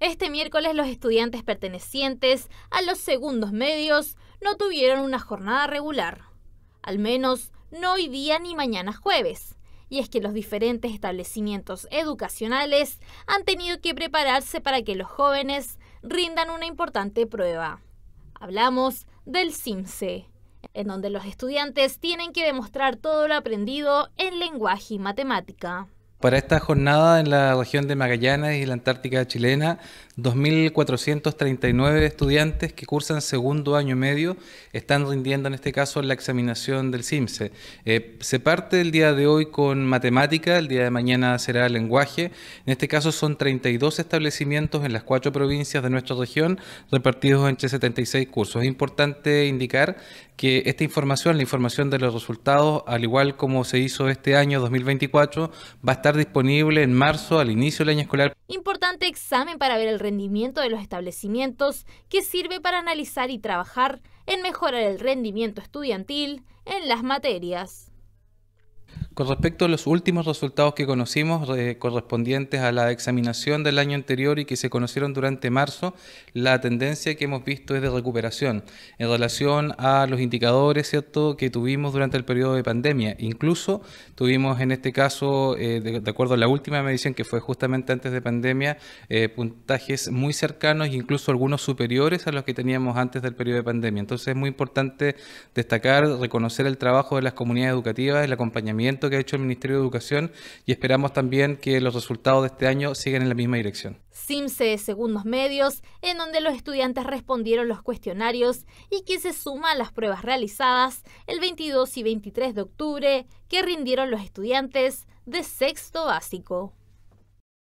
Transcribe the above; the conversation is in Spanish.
Este miércoles los estudiantes pertenecientes a los segundos medios no tuvieron una jornada regular, al menos no hoy día ni mañana jueves. Y es que los diferentes establecimientos educacionales han tenido que prepararse para que los jóvenes rindan una importante prueba. Hablamos del CIMSE, en donde los estudiantes tienen que demostrar todo lo aprendido en lenguaje y matemática. Para esta jornada en la región de Magallanes y la Antártica chilena, 2.439 estudiantes que cursan segundo año medio están rindiendo en este caso la examinación del CIMSE. Eh, se parte el día de hoy con matemática, el día de mañana será lenguaje. En este caso son 32 establecimientos en las cuatro provincias de nuestra región repartidos entre 76 cursos. Es importante indicar que esta información, la información de los resultados, al igual como se hizo este año 2024, va a estar disponible en marzo al inicio del año escolar. Importante examen para ver el rendimiento de los establecimientos que sirve para analizar y trabajar en mejorar el rendimiento estudiantil en las materias. Con respecto a los últimos resultados que conocimos eh, correspondientes a la examinación del año anterior y que se conocieron durante marzo, la tendencia que hemos visto es de recuperación en relación a los indicadores ¿cierto? que tuvimos durante el periodo de pandemia. Incluso tuvimos en este caso, eh, de, acuerdo a la última medición que fue justamente antes de pandemia, eh, puntajes muy cercanos incluso algunos superiores a los que teníamos antes del periodo de pandemia. Entonces es muy importante destacar, reconocer el trabajo de las comunidades educativas, el acompañamiento que ha hecho el Ministerio de Educación y esperamos también que los resultados de este año sigan en la misma dirección. simse Segundos Medios, en donde los estudiantes respondieron los cuestionarios y que se suma a las pruebas realizadas el 22 y 23 de octubre que rindieron los estudiantes de sexto básico.